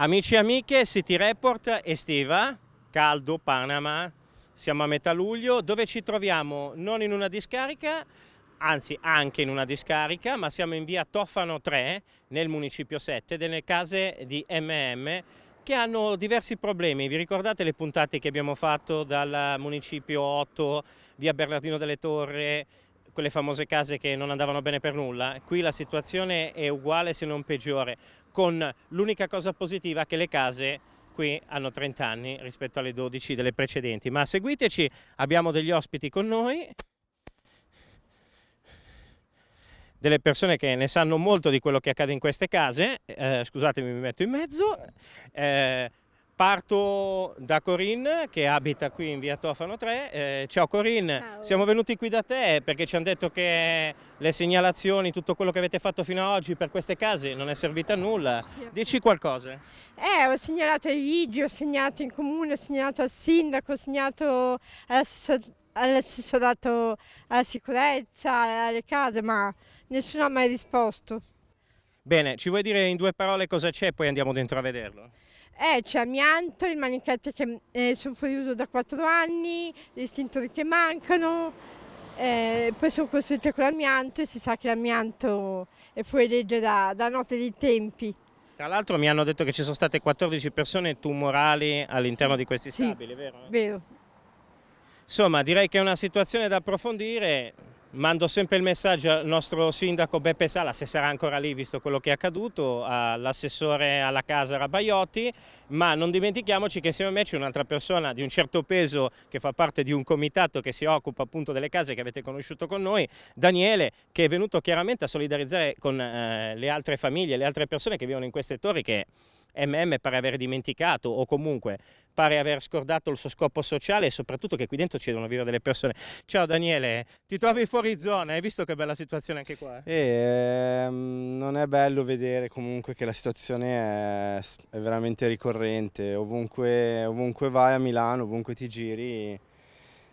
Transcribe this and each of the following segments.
Amici e amiche, City Report estiva, caldo, Panama, siamo a metà luglio, dove ci troviamo non in una discarica, anzi anche in una discarica, ma siamo in via Tofano 3, nel municipio 7, delle case di MM che hanno diversi problemi. Vi ricordate le puntate che abbiamo fatto dal municipio 8, via Bernardino delle Torre, quelle famose case che non andavano bene per nulla, qui la situazione è uguale se non peggiore, con l'unica cosa positiva che le case qui hanno 30 anni rispetto alle 12 delle precedenti. Ma seguiteci, abbiamo degli ospiti con noi, delle persone che ne sanno molto di quello che accade in queste case, eh, scusatemi mi metto in mezzo, eh, Parto da Corinne che abita qui in via Tofano 3. Eh, ciao Corinne, ciao. siamo venuti qui da te perché ci hanno detto che le segnalazioni, tutto quello che avete fatto fino ad oggi per queste case non è servito a nulla. Dici qualcosa. Eh, ho segnalato ai vigili, ho segnalato in comune, ho segnalato al sindaco, ho segnalato all'assessorato alla sicurezza, alle case, ma nessuno ha mai risposto. Bene, ci vuoi dire in due parole cosa c'è e poi andiamo dentro a vederlo? Eh, c'è amianto, le manichette che eh, sono fuori uso da quattro anni, gli estintori che mancano, eh, poi sono costruite con l'amianto e si sa che l'amianto è fuori legge da, da notte dei tempi. Tra l'altro mi hanno detto che ci sono state 14 persone tumorali all'interno sì, di questi stabili, sì, vero? Vero. Insomma, direi che è una situazione da approfondire. Mando sempre il messaggio al nostro sindaco Beppe Sala, se sarà ancora lì visto quello che è accaduto, all'assessore alla casa Rabaiotti, ma non dimentichiamoci che insieme a me c'è un'altra persona di un certo peso che fa parte di un comitato che si occupa appunto delle case che avete conosciuto con noi, Daniele, che è venuto chiaramente a solidarizzare con eh, le altre famiglie, le altre persone che vivono in queste torri che MM pare aver dimenticato o comunque pare aver scordato il suo scopo sociale e soprattutto che qui dentro ci devono vivere delle persone. Ciao Daniele, ti trovi fuori zona, hai visto che bella situazione anche qua? Eh, eh ehm, non è bello vedere comunque che la situazione è, è veramente ricorrente, ovunque, ovunque vai a Milano, ovunque ti giri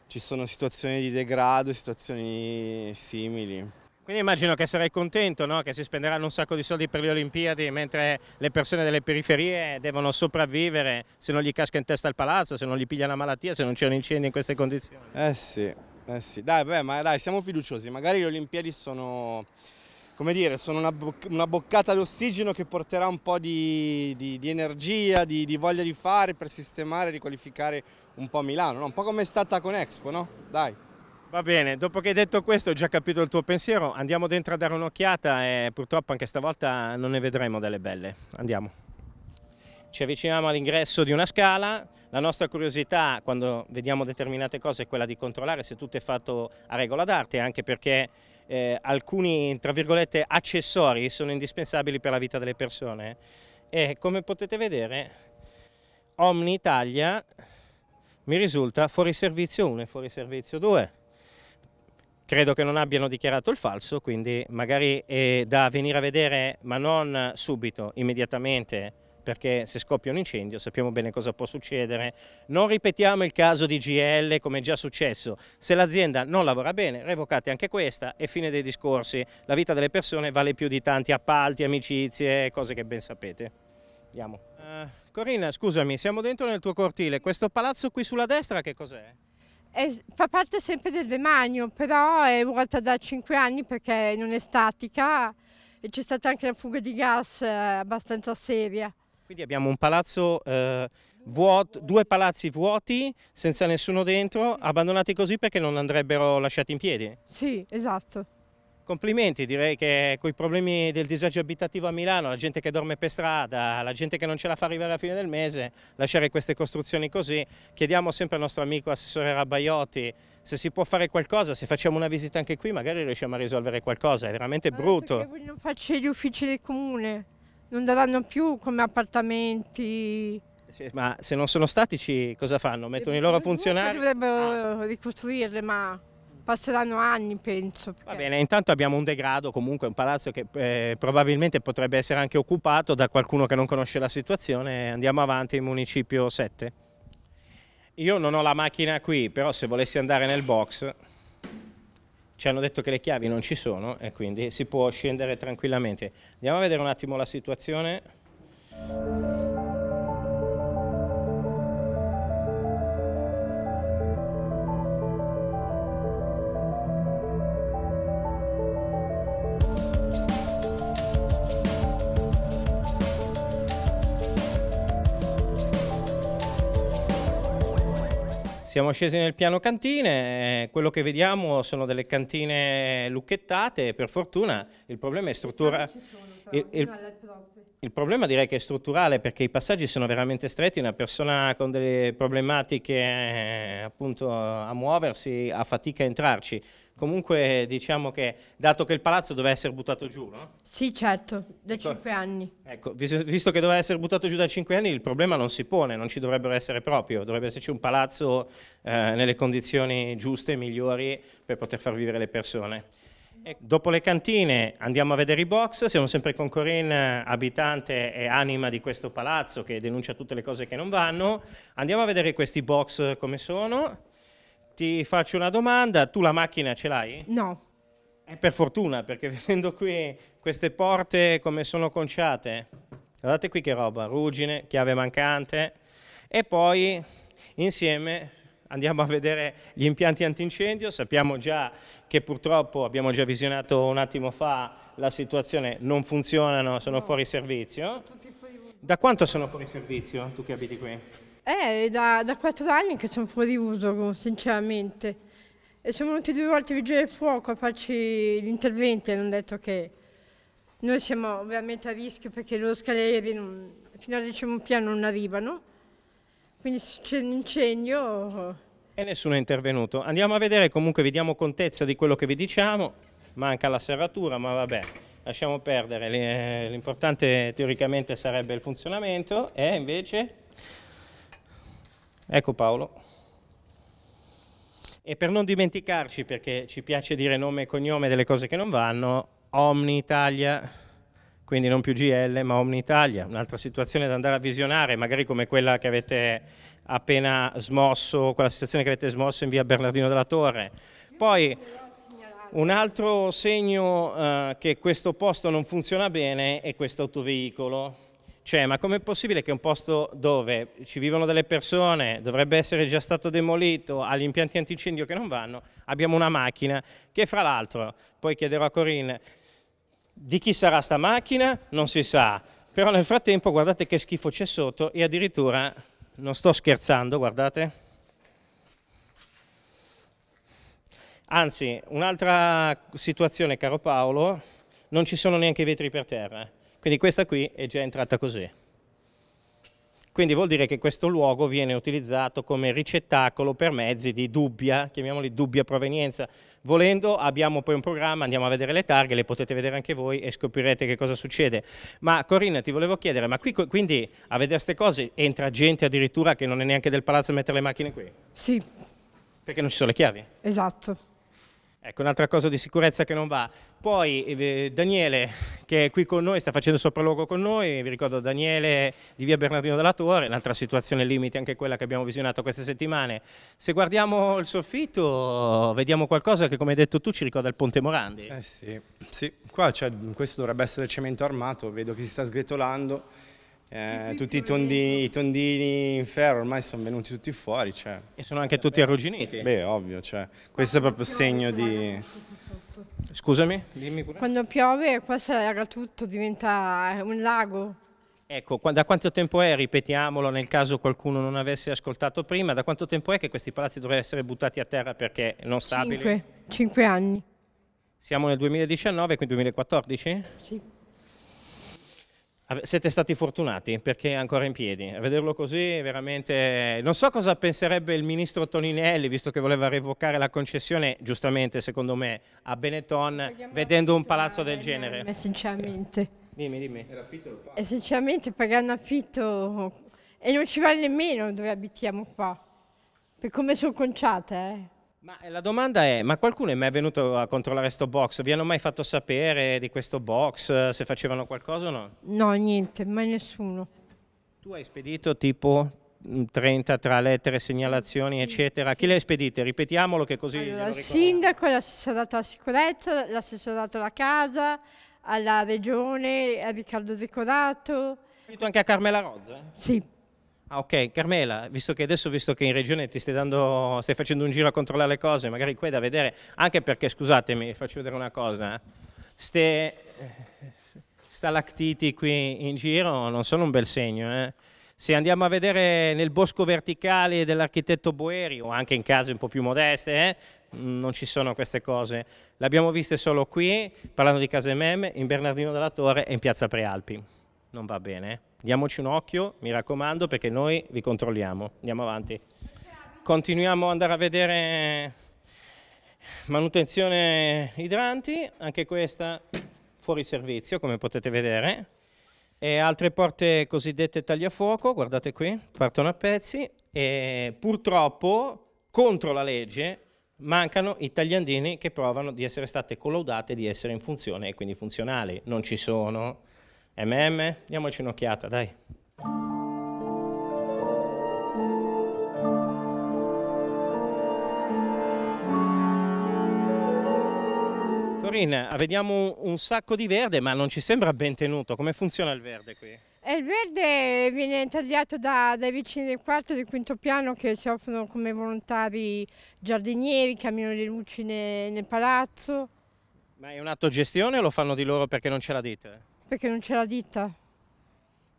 ci sono situazioni di degrado, situazioni simili. Quindi immagino che sarai contento no? che si spenderanno un sacco di soldi per le Olimpiadi mentre le persone delle periferie devono sopravvivere se non gli casca in testa il palazzo, se non gli piglia una malattia, se non c'è un incendio in queste condizioni. Eh sì, eh sì. Dai, beh, ma dai, siamo fiduciosi. Magari le Olimpiadi sono, come dire, sono una, boc una boccata d'ossigeno che porterà un po' di, di, di energia, di, di, voglia di fare per sistemare e riqualificare un po' Milano. No? Un po' come è stata con Expo, no? Dai. Va bene, dopo che hai detto questo ho già capito il tuo pensiero, andiamo dentro a dare un'occhiata e purtroppo anche stavolta non ne vedremo delle belle. Andiamo. Ci avviciniamo all'ingresso di una scala, la nostra curiosità quando vediamo determinate cose è quella di controllare se tutto è fatto a regola d'arte, anche perché eh, alcuni tra virgolette accessori sono indispensabili per la vita delle persone e come potete vedere Omni Italia mi risulta fuori servizio 1 e fuori servizio 2. Credo che non abbiano dichiarato il falso, quindi magari è eh, da venire a vedere, ma non subito, immediatamente, perché se scoppia un incendio sappiamo bene cosa può succedere. Non ripetiamo il caso di GL come è già successo. Se l'azienda non lavora bene, revocate anche questa e fine dei discorsi. La vita delle persone vale più di tanti appalti, amicizie, cose che ben sapete. Andiamo. Uh, Corina, scusami, siamo dentro nel tuo cortile. Questo palazzo qui sulla destra che cos'è? È, fa parte sempre del demanio, però è vuota da 5 anni perché non è statica e c'è stata anche una fuga di gas eh, abbastanza seria. Quindi abbiamo un palazzo eh, vuoto, due palazzi vuoti, senza nessuno dentro, abbandonati così perché non andrebbero lasciati in piedi? Sì, esatto. Complimenti, direi che con i problemi del disagio abitativo a Milano, la gente che dorme per strada, la gente che non ce la fa arrivare alla fine del mese, lasciare queste costruzioni così, chiediamo sempre al nostro amico assessore Rabbaiotti se si può fare qualcosa, se facciamo una visita anche qui magari riusciamo a risolvere qualcosa, è veramente Ma eh, brutto. Non faccio gli uffici del comune, non daranno più come appartamenti. Ma se non sono statici cosa fanno? Mettono i loro eh, funzionari? Dovrebbero ah. ricostruirle ma passeranno anni penso. Perché... Va bene, intanto abbiamo un degrado comunque, un palazzo che eh, probabilmente potrebbe essere anche occupato da qualcuno che non conosce la situazione. Andiamo avanti in municipio 7. Io non ho la macchina qui, però se volessi andare nel box ci hanno detto che le chiavi non ci sono e quindi si può scendere tranquillamente. Andiamo a vedere un attimo la situazione. siamo scesi nel piano cantine, eh, quello che vediamo sono delle cantine lucchettate, per fortuna il problema è struttura... Il, problema direi che è strutturale perché i passaggi sono veramente stretti, una persona con delle problematiche eh, appunto a muoversi ha fatica a entrarci. Comunque diciamo che, dato che il palazzo doveva essere buttato giù, no? Sì, certo, da ecco, anni. Ecco, visto che doveva essere buttato giù da cinque anni, il problema non si pone, non ci dovrebbero essere proprio, dovrebbe esserci un palazzo eh, nelle condizioni giuste, migliori, per poter far vivere le persone. E dopo le cantine andiamo a vedere i box, siamo sempre con Corinne, abitante e anima di questo palazzo che denuncia tutte le cose che non vanno. Andiamo a vedere questi box come sono ti faccio una domanda, tu la macchina ce l'hai? No. È per fortuna, perché vedendo qui queste porte come sono conciate, guardate qui che roba, ruggine, chiave mancante, e poi insieme andiamo a vedere gli impianti antincendio, sappiamo già che purtroppo, abbiamo già visionato un attimo fa, la situazione non funzionano, sono no. fuori servizio. Da quanto sono fuori servizio, tu che abiti qui? Eh, da, da quattro anni che sono fuori uso, sinceramente. E sono venuti due volte a vigile del fuoco a farci gli interventi e hanno detto che noi siamo veramente a rischio perché loro scalieri fino al decimo piano non arrivano. Quindi se c'è un incendio... E nessuno è intervenuto. Andiamo a vedere, comunque vi diamo contezza di quello che vi diciamo. Manca la serratura, ma vabbè, lasciamo perdere. Eh, l'importante teoricamente sarebbe il funzionamento e invece... Ecco Paolo. E per non dimenticarci, perché ci piace dire nome e cognome delle cose che non vanno, Omni Italia, quindi non più GL ma Omni Italia, un'altra situazione da andare a visionare, magari come quella che avete appena smosso, quella situazione che avete smosso in via Bernardino della Torre. Poi un altro segno eh, che questo posto non funziona bene è questo autoveicolo, cioè, ma com'è possibile che un posto dove ci vivono delle persone, dovrebbe essere già stato demolito, ha gli impianti antincendio che non vanno, abbiamo una macchina che fra l'altro, poi chiederò a Corinne, di chi sarà sta macchina non si sa, però nel frattempo guardate che schifo c'è sotto e addirittura, non sto scherzando, guardate, Anzi, un'altra situazione, caro Paolo, non ci sono neanche i vetri per terra. Quindi questa qui è già entrata così. Quindi vuol dire che questo luogo viene utilizzato come ricettacolo per mezzi di dubbia, chiamiamoli dubbia provenienza. Volendo abbiamo poi un programma, andiamo a vedere le targhe, le potete vedere anche voi e scoprirete che cosa succede. Ma Corinna ti volevo chiedere, ma qui quindi a vedere queste cose entra gente addirittura che non è neanche del palazzo a mettere le macchine qui? Sì. Perché non ci sono le chiavi? Esatto. Ecco, un'altra cosa di sicurezza che non va. Poi eh, Daniele, che è qui con noi, sta facendo sopralluogo con noi, vi ricordo Daniele di via Bernardino della Torre, un'altra situazione limite, anche quella che abbiamo visionato queste settimane. Se guardiamo il soffitto, vediamo qualcosa che, come hai detto tu, ci ricorda il Ponte Morandi. Eh sì, sì. qua cioè, questo dovrebbe essere cemento armato, vedo che si sta sgretolando eh, tutti i, tondi, i, tondini in ferro ormai sono venuti tutti fuori. Cioè. E sono anche tutti arrugginiti? Beh, ovvio, cioè, questo è proprio segno di... Scusami? Quando piove qua s'era tutto, diventa eh, un lago. Ecco, da quanto tempo è, ripetiamolo nel caso qualcuno non avesse ascoltato prima, da quanto tempo è che questi palazzi dovrebbero essere buttati a terra perché non stabili? Cinque, cinque anni. Siamo nel 2019, quindi 2014? Sì. Siete stati fortunati perché è ancora in piedi. A vederlo così veramente... Non so cosa penserebbe il ministro Toninelli, visto che voleva revocare la concessione, giustamente secondo me, a Benetton, vedendo un palazzo del genere. Ma sinceramente... Dimmi, dimmi. E sinceramente pagare un affitto... E non ci va nemmeno dove abitiamo qua. Per come sono conciate, eh. Ma eh, la domanda è, ma qualcuno è mai venuto a controllare sto box? Vi hanno mai fatto sapere di questo box, se facevano qualcosa o no? No, niente, mai nessuno. Tu hai spedito tipo 30 mm, tra lettere, segnalazioni, sì, eccetera. Sì. Chi le ha spedite? Ripetiamolo che così... Allora, il sindaco, l'assessorato alla sicurezza, l'assessorato alla casa, alla regione, a Riccardo Decorato. spedito anche a Carmela Rozza? Sì. Ah, ok, Carmela, visto che adesso visto che in regione ti stai, dando, stai facendo un giro a controllare le cose, magari qui è da vedere, anche perché, scusatemi, faccio vedere una cosa, eh. ste stalactiti qui in giro non sono un bel segno, eh? Se andiamo a vedere nel bosco verticale dell'architetto Boeri o anche in case un po' più modeste, eh, mm, non ci sono queste cose. le abbiamo viste solo qui, parlando di case meme, in Bernardino della Torre e in Piazza Prealpi non va bene. Diamoci un occhio, mi raccomando, perché noi vi controlliamo. Andiamo avanti. Continuiamo ad andare a vedere manutenzione idranti, anche questa fuori servizio, come potete vedere. E altre porte cosiddette tagliafuoco, guardate qui, partono a pezzi. E purtroppo, contro la legge, mancano i tagliandini che provano di essere state collaudate, di essere in funzione e quindi funzionali. Non ci sono MM, diamoci un'occhiata, dai. Corinne, vediamo un sacco di verde, ma non ci sembra ben tenuto. Come funziona il verde qui? Eh, il verde viene tagliato da, dai vicini del quarto e del quinto piano che si offrono come volontari giardinieri, camminano le luci nel, nel palazzo. Ma è gestione o lo fanno di loro perché non ce la dite? perché non c'è la ditta.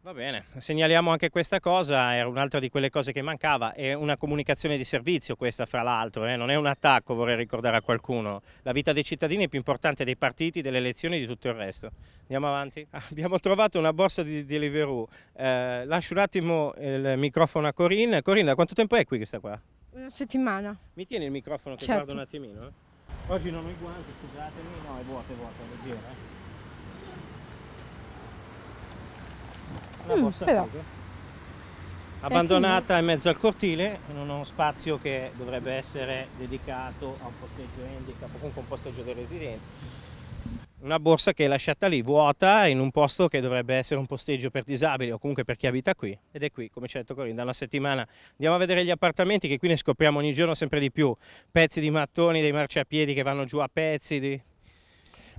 Va bene, segnaliamo anche questa cosa, era un'altra di quelle cose che mancava, è una comunicazione di servizio questa fra l'altro, eh? non è un attacco vorrei ricordare a qualcuno, la vita dei cittadini è più importante dei partiti, delle elezioni e di tutto il resto. Andiamo avanti? Abbiamo trovato una borsa di Deliveroo, eh, lascio un attimo il microfono a Corinne, Corinne da quanto tempo è qui questa qua? Una settimana. Mi tieni il microfono che certo. guardo un attimino? Eh? Oggi non ho i guanti, scusatemi, no è vuota, è vuota, leggero. Eh? una mm, borsa Abbandonata in mezzo al cortile, in uno spazio che dovrebbe essere dedicato a un posteggio handicap o comunque un posteggio dei residenti. Una borsa che è lasciata lì vuota in un posto che dovrebbe essere un posteggio per disabili o comunque per chi abita qui ed è qui, come ci ha detto Corinne da una settimana. Andiamo a vedere gli appartamenti che qui ne scopriamo ogni giorno sempre di più, pezzi di mattoni, dei marciapiedi che vanno giù a pezzi, di...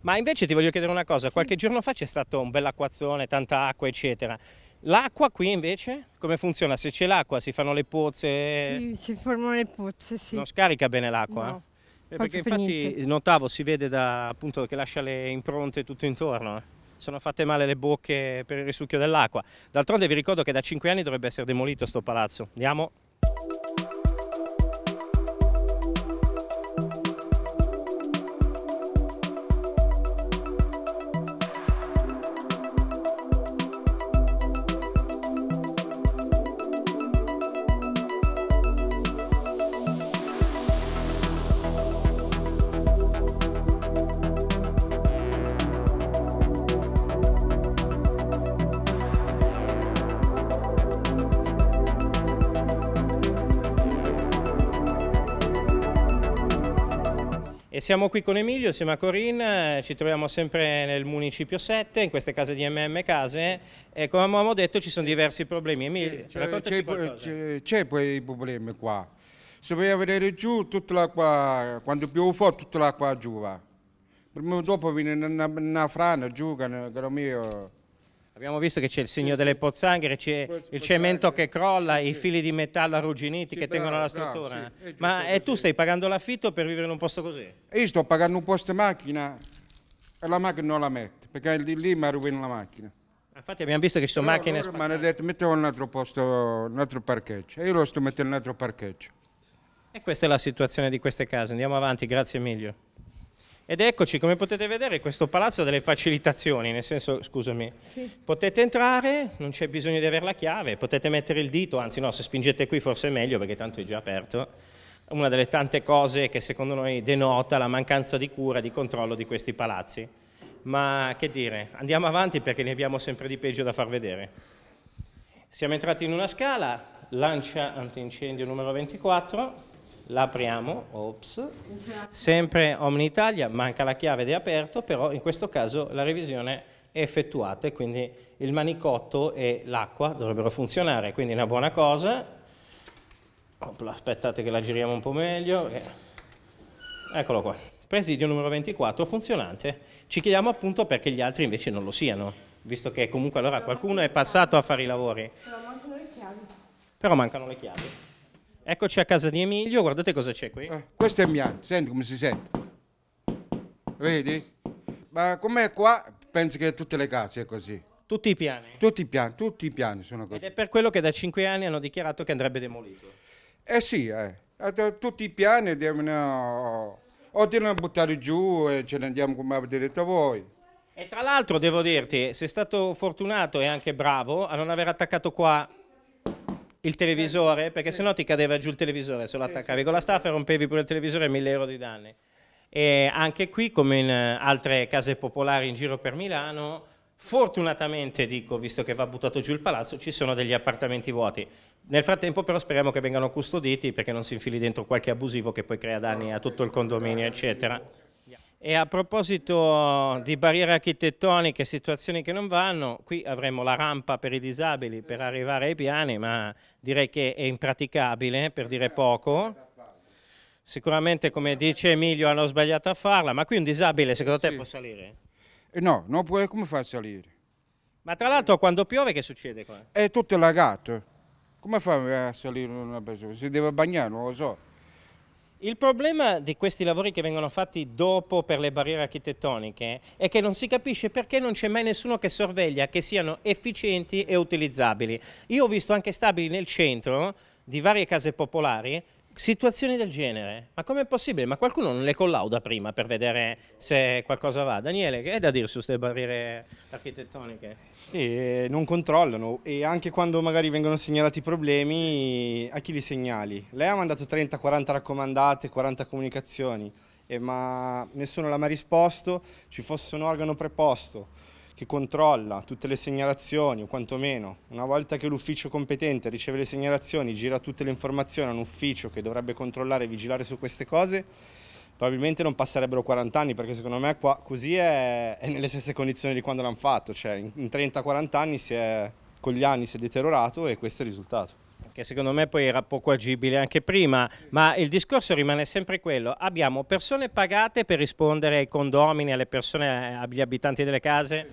Ma invece ti voglio chiedere una cosa, qualche giorno fa c'è stato un bell'acquazzone, tanta acqua eccetera. L'acqua qui invece come funziona? Se c'è l'acqua si fanno le pozze? Sì, si formano le pozze, sì. Non scarica bene l'acqua? No, eh? eh perché infatti niente. notavo, si vede da, appunto, che lascia le impronte tutto intorno. Eh. Sono fatte male le bocche per il risucchio dell'acqua. D'altronde vi ricordo che da cinque anni dovrebbe essere demolito sto palazzo. Andiamo. siamo qui con Emilio, siamo a Corinne, eh, ci troviamo sempre nel municipio 7, in queste case di MM Case e come abbiamo detto ci sono diversi problemi. Emilio, C'è poi problemi qua. Se vuoi vedere giù, tutta l'acqua, quando piove fuori, tutta l'acqua giù va. Prima o dopo viene una, una frana giù, caro mio Abbiamo visto che c'è il segno delle pozzanghere, c'è il cemento che crolla, i fili di metallo arrugginiti che tengono la struttura. Ma eh, tu stai pagando l'affitto per vivere in un posto così? Io sto pagando un posto macchina e la macchina non la mette, perché lì mi rovina la macchina. Infatti abbiamo visto che ci sono macchine... Mi hanno detto mettiamo un altro posto, un altro parcheggio. E io lo sto mettendo in un altro parcheggio. E questa è la situazione di queste case. Andiamo avanti, grazie Emilio. Ed eccoci, come potete vedere, questo palazzo ha delle facilitazioni, nel senso, scusami, sì. potete entrare, non c'è bisogno di avere la chiave, potete mettere il dito, anzi no, se spingete qui forse è meglio perché tanto è già aperto. Una delle tante cose che secondo noi denota la mancanza di cura e di controllo di questi palazzi. Ma che dire, andiamo avanti perché ne abbiamo sempre di peggio da far vedere. Siamo entrati in una scala, lancia antincendio numero 24, l'apriamo, ops, sempre Omni Italia, manca la chiave di aperto, però in questo caso la revisione è effettuata e quindi il manicotto e l'acqua dovrebbero funzionare, quindi è una buona cosa. Opla, aspettate che la giriamo un po' meglio. Eccolo qua. Presidio numero 24 funzionante. Ci chiediamo appunto perché gli altri invece non lo siano, visto che comunque allora qualcuno è passato a fare i lavori. Però mancano le chiavi. Eccoci a casa di Emilio, guardate cosa c'è qui. Eh, questo è Mian, senti come si sente. Vedi? Ma com'è qua? Pensi che tutte le case è così. Tutti i piani? Tutti i piani, tutti i piani sono così. Ed è per quello che da cinque anni hanno dichiarato che andrebbe demolito. Eh sì, eh. eh tutti i piani devono... O devono buttare giù e ce ne andiamo come avete detto voi. E tra l'altro devo dirti, sei stato fortunato e anche bravo a non aver attaccato qua il televisore, perché sì. sennò ti cadeva giù il televisore se lo attaccavi con la staffa rompevi pure il televisore e 1000 euro di danni. E anche qui, come in eh, altre case popolari in giro per Milano, fortunatamente, dico, visto che va buttato giù il palazzo, ci sono degli appartamenti vuoti. Nel frattempo però speriamo che vengano custoditi perché non si infili dentro qualche abusivo che poi crea danni a tutto il condominio, eccetera. E a proposito di barriere architettoniche, situazioni che non vanno, qui avremo la rampa per i disabili per arrivare ai piani, ma direi che è impraticabile, per dire poco. Sicuramente, come dice Emilio, hanno sbagliato a farla, ma qui un disabile secondo te sì. può salire? Eh, no, non può, come fa a salire? Ma tra l'altro quando piove che succede qua? È tutto lagato. Come fa a salire una persona? Si deve bagnare, non lo so. Il problema di questi lavori che vengono fatti dopo per le barriere architettoniche è che non si capisce perché non c'è mai nessuno che sorveglia che siano efficienti e utilizzabili. Io ho visto anche stabili nel centro di varie case popolari Situazioni del genere, ma com'è possibile? Ma qualcuno non le collauda prima per vedere se qualcosa va? Daniele, che è da dire su queste barriere architettoniche? E non controllano e anche quando magari vengono segnalati problemi, a chi li segnali? Lei ha mandato 30-40 raccomandate, 40 comunicazioni, eh, ma nessuno l'ha mai risposto, ci fosse un organo preposto che controlla tutte le segnalazioni o quantomeno una volta che l'ufficio competente riceve le segnalazioni, gira tutte le informazioni a un ufficio che dovrebbe controllare e vigilare su queste cose, probabilmente non passerebbero 40 anni perché secondo me qua così è, è nelle stesse condizioni di quando l'hanno fatto, cioè in 30-40 anni è, con gli anni si è deteriorato e questo è il risultato che secondo me poi era poco agibile anche prima, ma il discorso rimane sempre quello. Abbiamo persone pagate per rispondere ai condomini, alle persone, agli abitanti delle case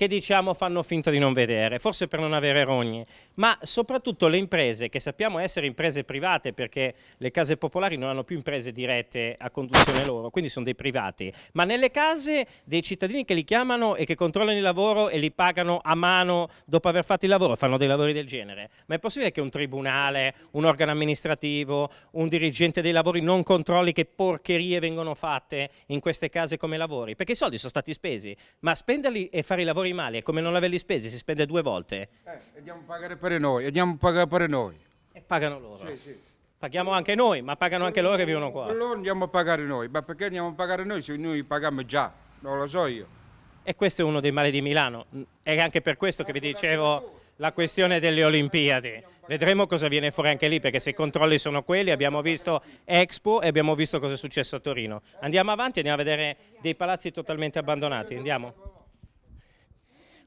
che diciamo fanno finta di non vedere, forse per non avere rogne, ma soprattutto le imprese che sappiamo essere imprese private perché le case popolari non hanno più imprese dirette a conduzione loro, quindi sono dei privati, ma nelle case dei cittadini che li chiamano e che controllano il lavoro e li pagano a mano dopo aver fatto il lavoro, fanno dei lavori del genere, ma è possibile che un tribunale, un organo amministrativo, un dirigente dei lavori non controlli che porcherie vengono fatte in queste case come lavori? Perché i soldi sono stati spesi, ma spenderli e fare i lavori i mali, è come non averli spesi, si spende due volte. Eh, andiamo a pagare per noi, andiamo a pagare per noi. E pagano loro. Sì, sì. Paghiamo anche noi, ma pagano anche loro che vivono qua. Loro andiamo a pagare noi, ma perché andiamo a pagare noi se noi paghiamo già? Non lo so io. E questo è uno dei mali di Milano. È anche per questo che vi dicevo la questione delle Olimpiadi. Vedremo cosa viene fuori anche lì, perché se i controlli sono quelli, abbiamo visto Expo e abbiamo visto cosa è successo a Torino. Andiamo avanti, andiamo a vedere dei palazzi totalmente abbandonati. Andiamo.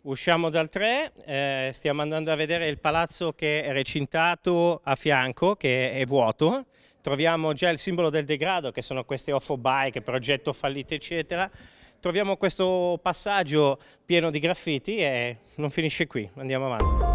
Usciamo dal 3, eh, stiamo andando a vedere il palazzo che è recintato a fianco, che è vuoto. Troviamo già il simbolo del degrado, che sono queste off-bike, progetto fallito, eccetera. Troviamo questo passaggio pieno di graffiti e non finisce qui, andiamo avanti.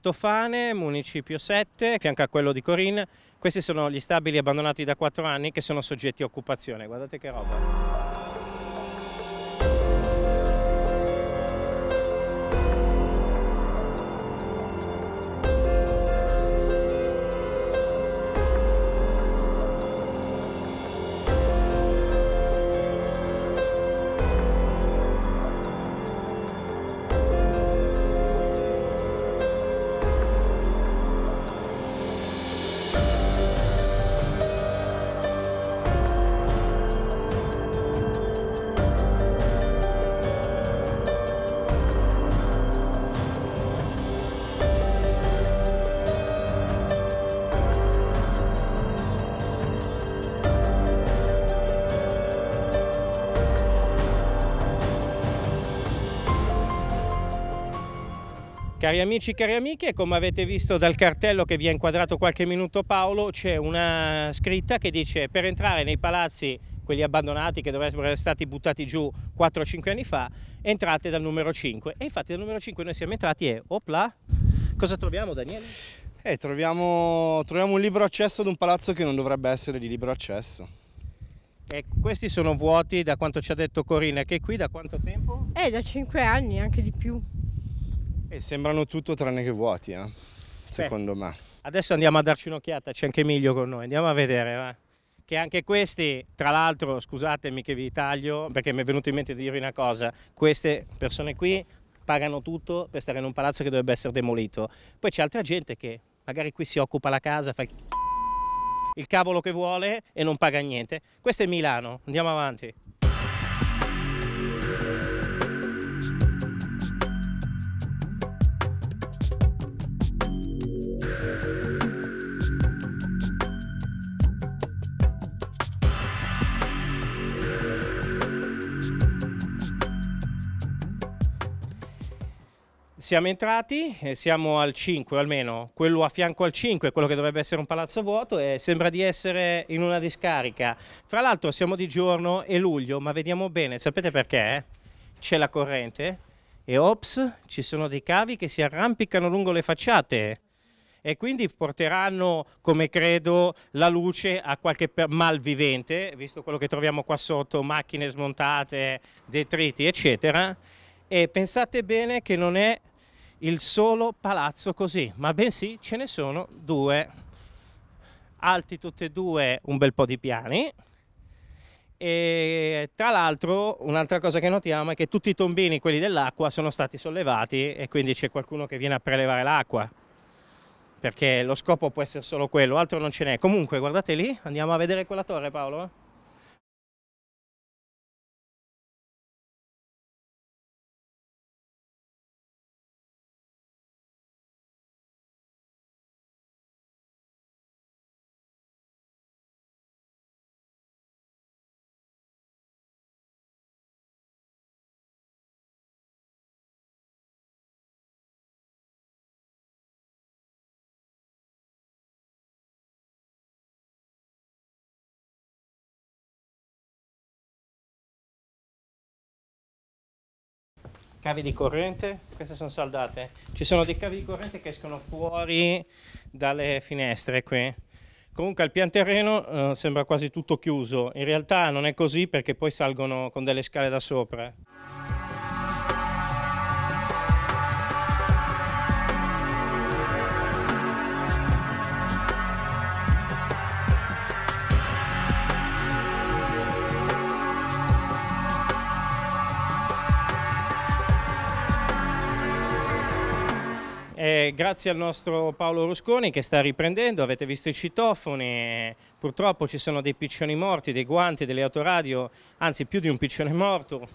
Tofane, municipio 7, fianco a quello di Corin. Questi sono gli stabili abbandonati da 4 anni che sono soggetti a occupazione, guardate che roba. Cari amici, cari amiche, come avete visto dal cartello che vi ha inquadrato qualche minuto Paolo, c'è una scritta che dice per entrare nei palazzi, quelli abbandonati che dovrebbero essere stati buttati giù 4-5 anni fa, entrate dal numero 5. E infatti dal numero 5 noi siamo entrati e opla, cosa troviamo Daniele? Eh, troviamo, troviamo un libero accesso ad un palazzo che non dovrebbe essere di libero accesso. E questi sono vuoti da quanto ci ha detto Corina, che è qui da quanto tempo? Eh, da 5 anni, anche di più. E sembrano tutto tranne che vuoti, eh? secondo Beh, me. Adesso andiamo a darci un'occhiata, c'è anche Emilio con noi, andiamo a vedere. Va? Che anche questi, tra l'altro, scusatemi che vi taglio, perché mi è venuto in mente di dirvi una cosa, queste persone qui pagano tutto per stare in un palazzo che dovrebbe essere demolito. Poi c'è altra gente che magari qui si occupa la casa, fa il, il cavolo che vuole e non paga niente. Questo è Milano, andiamo avanti. siamo entrati, e siamo al 5 almeno, quello a fianco al 5, quello che dovrebbe essere un palazzo vuoto e sembra di essere in una discarica. Fra l'altro siamo di giorno, e luglio, ma vediamo bene, sapete perché? Eh? C'è la corrente e ops, ci sono dei cavi che si arrampicano lungo le facciate e quindi porteranno, come credo, la luce a qualche malvivente, visto quello che troviamo qua sotto, macchine smontate, detriti, eccetera. E pensate bene che non è il solo palazzo così, ma bensì ce ne sono due, alti tutti e due un bel po' di piani. E tra l'altro un'altra cosa che notiamo è che tutti i tombini, quelli dell'acqua, sono stati sollevati e quindi c'è qualcuno che viene a prelevare l'acqua perché lo scopo può essere solo quello, altro non ce n'è. Comunque guardate lì, andiamo a vedere quella torre Paolo. cavi di corrente, queste sono saldate. Ci sono dei cavi di corrente che escono fuori dalle finestre qui. Comunque al pian terreno eh, sembra quasi tutto chiuso, in realtà non è così perché poi salgono con delle scale da sopra. Eh, grazie al nostro Paolo Rusconi che sta riprendendo, avete visto i citofoni, purtroppo ci sono dei piccioni morti, dei guanti, delle autoradio, anzi più di un piccione morto,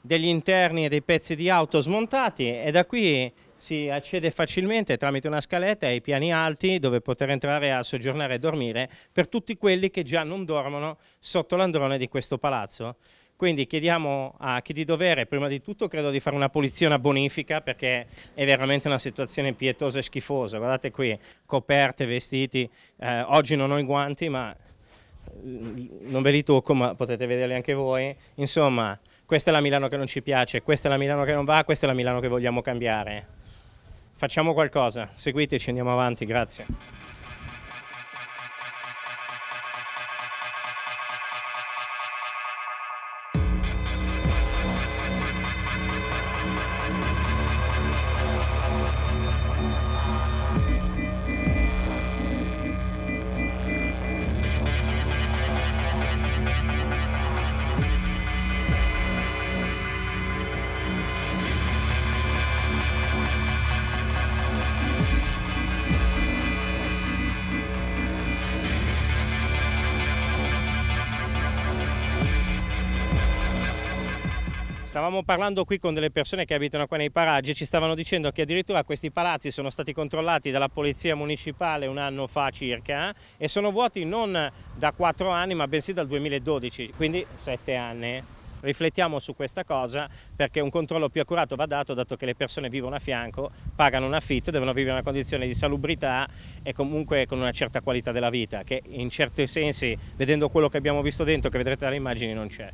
degli interni e dei pezzi di auto smontati e da qui si accede facilmente tramite una scaletta ai piani alti dove poter entrare a soggiornare e dormire per tutti quelli che già non dormono sotto l'androne di questo palazzo. Quindi chiediamo a chi di dovere, prima di tutto, credo di fare una pulizia, una bonifica, perché è veramente una situazione pietosa e schifosa. Guardate qui, coperte, vestiti, eh, oggi non ho i guanti, ma mm, non ve li tocco, ma potete vederli anche voi. Insomma, questa è la Milano che non ci piace, questa è la Milano che non va, questa è la Milano che vogliamo cambiare. Facciamo qualcosa, seguiteci, andiamo avanti, grazie. Stavamo parlando qui con delle persone che abitano qua nei paraggi e ci stavano dicendo che addirittura questi palazzi sono stati controllati dalla polizia municipale un anno fa circa eh, e sono vuoti non da 4 anni ma bensì dal 2012, quindi 7 anni. Riflettiamo su questa cosa perché un controllo più accurato va dato dato che le persone vivono a fianco, pagano un affitto, devono vivere in una condizione di salubrità e comunque con una certa qualità della vita che in certi sensi, vedendo quello che abbiamo visto dentro, che vedrete dalle immagini, non c'è.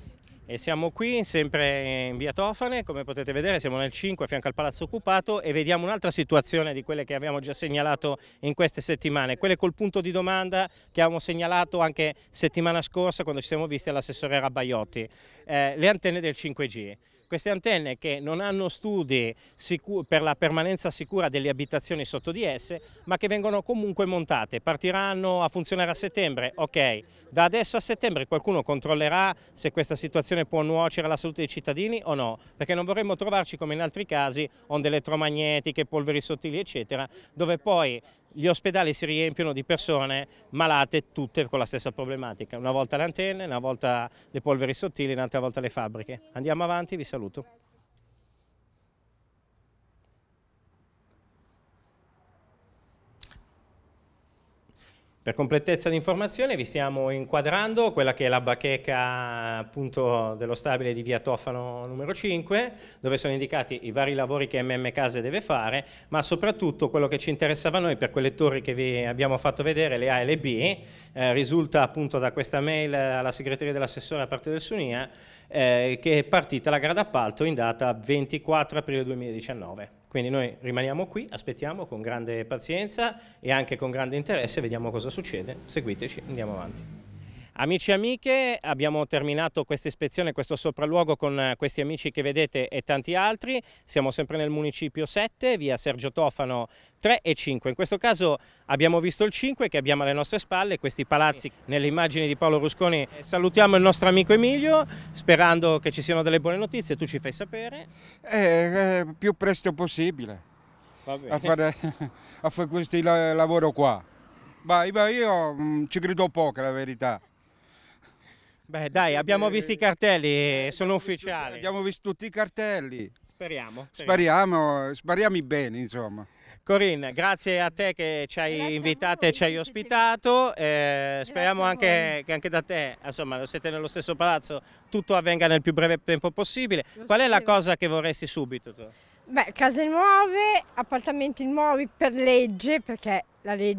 E siamo qui sempre in via Tofane, come potete vedere siamo nel 5 a fianco al palazzo occupato e vediamo un'altra situazione di quelle che abbiamo già segnalato in queste settimane, quelle col punto di domanda che avevamo segnalato anche settimana scorsa quando ci siamo visti all'assessore Rabbaiotti, eh, le antenne del 5G. Queste antenne che non hanno studi per la permanenza sicura delle abitazioni sotto di esse, ma che vengono comunque montate, partiranno a funzionare a settembre, ok, da adesso a settembre qualcuno controllerà se questa situazione può nuocere alla salute dei cittadini o no, perché non vorremmo trovarci come in altri casi onde elettromagnetiche, polveri sottili eccetera, dove poi gli ospedali si riempiono di persone malate tutte con la stessa problematica, una volta le antenne, una volta le polveri sottili, un'altra volta le fabbriche. Andiamo avanti, vi saluto. Per completezza di informazione vi stiamo inquadrando quella che è la bacheca appunto, dello stabile di via Tofano numero 5, dove sono indicati i vari lavori che MM Case deve fare, ma soprattutto quello che ci interessava a noi per quelle torri che vi abbiamo fatto vedere, le A e le B, eh, risulta appunto da questa mail alla segreteria dell'assessore a parte del Sunia, eh, che è partita la gara d'appalto in data 24 aprile 2019. Quindi noi rimaniamo qui, aspettiamo con grande pazienza e anche con grande interesse, vediamo cosa succede, seguiteci, andiamo avanti. Amici e amiche, abbiamo terminato questa ispezione, questo sopralluogo con eh, questi amici che vedete e tanti altri. Siamo sempre nel municipio 7, via Sergio Tofano 3 e 5. In questo caso abbiamo visto il 5 che abbiamo alle nostre spalle, questi palazzi nelle immagini di Paolo Rusconi. Salutiamo il nostro amico Emilio, sperando che ci siano delle buone notizie, tu ci fai sapere. Eh, eh, più presto possibile a fare, a fare questo lavoro qua. Ma io mm, ci credo poco, la verità. Beh dai, abbiamo visto i cartelli, eh, sono ufficiali. Abbiamo visto tutti i cartelli. Speriamo. Speriamo, speriamo bene insomma. Corinne, grazie a te che ci hai grazie invitato e ci hai ospitato, eh, speriamo anche che anche da te, insomma siete nello stesso palazzo, tutto avvenga nel più breve tempo possibile. Lo Qual è la cosa che vorresti subito tu? Beh, case nuove, appartamenti nuovi per legge, perché la, leg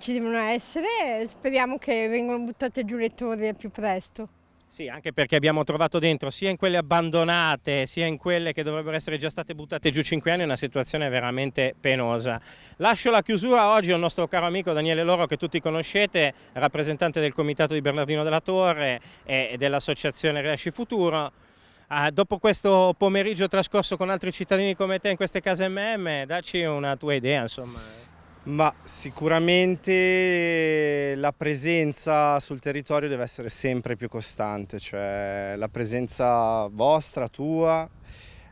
ci devono essere e speriamo che vengano buttate giù le torri al più presto. Sì, anche perché abbiamo trovato dentro sia in quelle abbandonate sia in quelle che dovrebbero essere già state buttate giù cinque anni una situazione veramente penosa. Lascio la chiusura oggi al nostro caro amico Daniele Loro che tutti conoscete, rappresentante del comitato di Bernardino della Torre e dell'associazione Riesci Futuro. Ah, dopo questo pomeriggio trascorso con altri cittadini come te in queste case MM, dacci una tua idea insomma. Ma sicuramente la presenza sul territorio deve essere sempre più costante, cioè la presenza vostra, tua,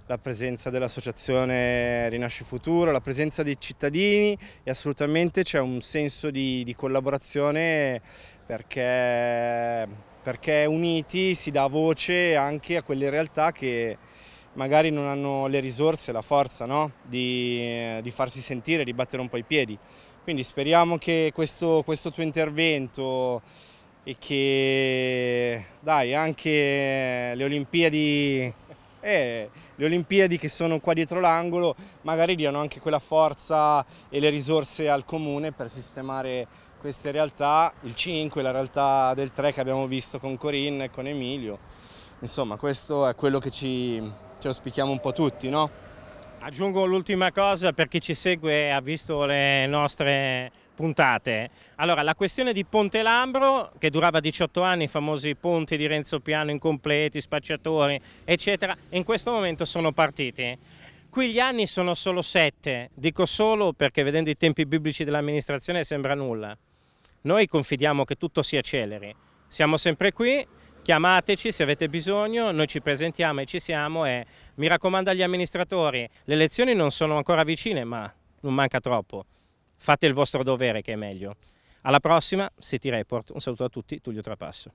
la presenza dell'associazione Rinasci Futuro, la presenza dei cittadini e assolutamente c'è un senso di, di collaborazione perché, perché uniti si dà voce anche a quelle realtà che magari non hanno le risorse, la forza no? di, eh, di, farsi sentire, di battere un po' i piedi. Quindi speriamo che questo, questo tuo intervento e che dai, anche le Olimpiadi, eh, le Olimpiadi che sono qua dietro l'angolo magari diano anche quella forza e le risorse al comune per sistemare queste realtà, il 5, la realtà del 3 che abbiamo visto con Corinne e con Emilio. Insomma, questo è quello che ci, ce lo spichiamo un po' tutti, no? Aggiungo l'ultima cosa per chi ci segue e ha visto le nostre puntate. Allora, la questione di Ponte Lambro, che durava 18 anni, i famosi ponti di Renzo Piano incompleti, spacciatori, eccetera, in questo momento sono partiti. Qui gli anni sono solo 7, dico solo perché vedendo i tempi biblici dell'amministrazione sembra nulla. Noi confidiamo che tutto si acceleri. Siamo sempre qui, chiamateci se avete bisogno, noi ci presentiamo e ci siamo e mi raccomando agli amministratori, le elezioni non sono ancora vicine ma non manca troppo, fate il vostro dovere che è meglio. Alla prossima, City Report, un saluto a tutti, Tullio Trapasso.